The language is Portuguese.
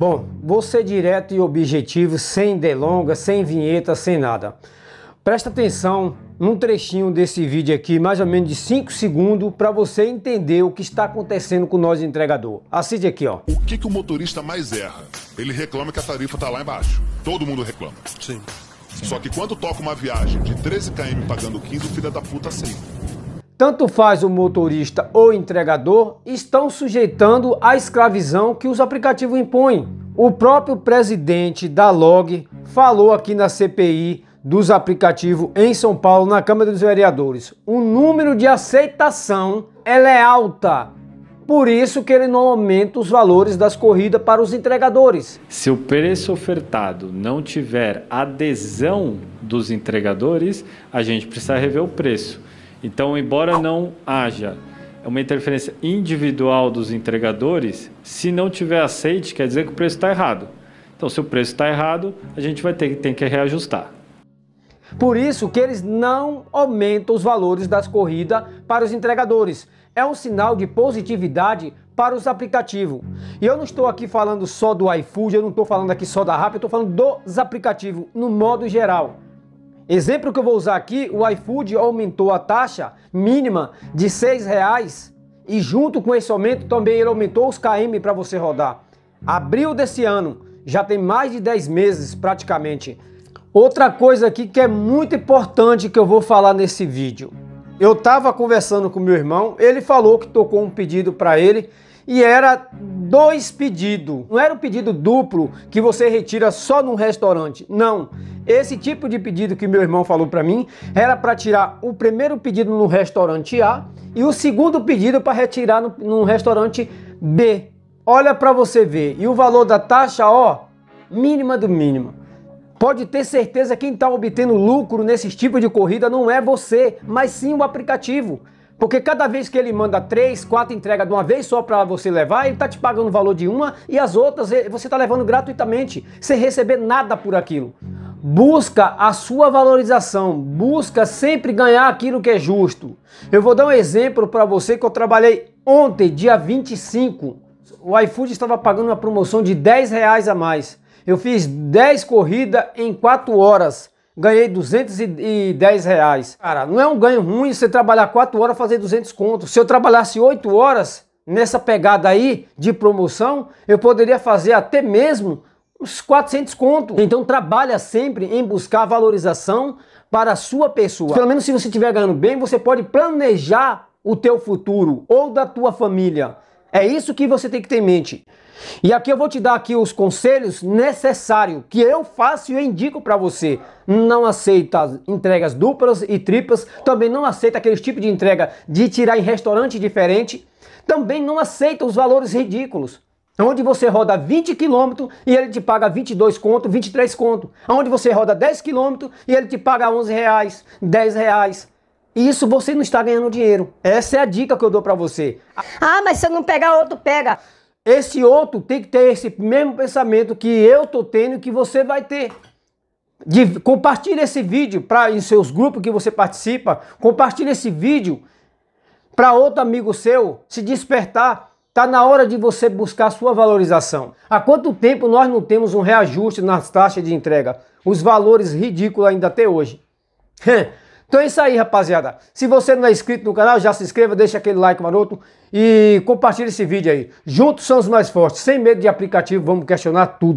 Bom, vou ser direto e objetivo, sem delongas, sem vinheta, sem nada. Presta atenção num trechinho desse vídeo aqui, mais ou menos de 5 segundos, para você entender o que está acontecendo com nós entregador. Assiste aqui, ó. O que, que o motorista mais erra? Ele reclama que a tarifa tá lá embaixo. Todo mundo reclama. Sim. Sim. Só que quando toca uma viagem de 13 km pagando 15, o filho da puta aceita tanto faz o motorista ou entregador, estão sujeitando à escravização que os aplicativos impõem. O próprio presidente da Log falou aqui na CPI dos aplicativos em São Paulo, na Câmara dos Vereadores. O número de aceitação ela é alta. Por isso que ele não aumenta os valores das corridas para os entregadores. Se o preço ofertado não tiver adesão dos entregadores, a gente precisa rever o preço. Então, embora não haja uma interferência individual dos entregadores, se não tiver aceite, quer dizer que o preço está errado. Então, se o preço está errado, a gente vai ter tem que reajustar. Por isso que eles não aumentam os valores das corridas para os entregadores. É um sinal de positividade para os aplicativos. E eu não estou aqui falando só do iFood, eu não estou falando aqui só da Rappi, eu estou falando dos aplicativos no modo geral. Exemplo que eu vou usar aqui, o iFood aumentou a taxa mínima de R$ 6,00 e junto com esse aumento também ele aumentou os KM para você rodar. Abril desse ano, já tem mais de 10 meses praticamente. Outra coisa aqui que é muito importante que eu vou falar nesse vídeo. Eu estava conversando com meu irmão, ele falou que tocou um pedido para ele e era dois pedidos. Não era um pedido duplo que você retira só num restaurante. Não. Esse tipo de pedido que meu irmão falou para mim era para tirar o primeiro pedido no restaurante A e o segundo pedido para retirar no, no restaurante B. Olha para você ver. E o valor da taxa, ó, mínima do mínimo. Pode ter certeza que quem está obtendo lucro nesse tipo de corrida não é você, mas sim o aplicativo. Porque cada vez que ele manda três, quatro entregas de uma vez só para você levar, ele está te pagando o valor de uma e as outras eh, você está levando gratuitamente, sem receber nada por aquilo. Busca a sua valorização, busca sempre ganhar aquilo que é justo. Eu vou dar um exemplo para você que eu trabalhei ontem, dia 25. O iFood estava pagando uma promoção de 10 reais a mais. Eu fiz 10 corridas em 4 horas ganhei 210 reais. Cara, não é um ganho ruim você trabalhar 4 horas fazer 200 contos. Se eu trabalhasse 8 horas nessa pegada aí de promoção, eu poderia fazer até mesmo uns 400 contos. Então trabalha sempre em buscar valorização para a sua pessoa. Pelo menos se você estiver ganhando bem, você pode planejar o teu futuro ou da tua família. É isso que você tem que ter em mente. E aqui eu vou te dar aqui os conselhos necessários que eu faço e eu indico para você. Não aceita entregas duplas e triplas, também não aceita aqueles tipo de entrega de tirar em restaurante diferente, também não aceita os valores ridículos. Onde você roda 20 km e ele te paga 22 conto, 23 conto. Onde você roda 10 km e ele te paga 11 reais, 10 reais. Isso você não está ganhando dinheiro. Essa é a dica que eu dou para você. Ah, mas se eu não pegar outro, pega. Esse outro tem que ter esse mesmo pensamento que eu tô tendo e que você vai ter. De, compartilhe esse vídeo para em seus grupos que você participa. Compartilhe esse vídeo para outro amigo seu se despertar. Está na hora de você buscar sua valorização. Há quanto tempo nós não temos um reajuste nas taxas de entrega? Os valores ridículos ainda até hoje. Então é isso aí, rapaziada. Se você não é inscrito no canal, já se inscreva, deixa aquele like maroto e compartilha esse vídeo aí. Juntos somos mais fortes, sem medo de aplicativo, vamos questionar tudo.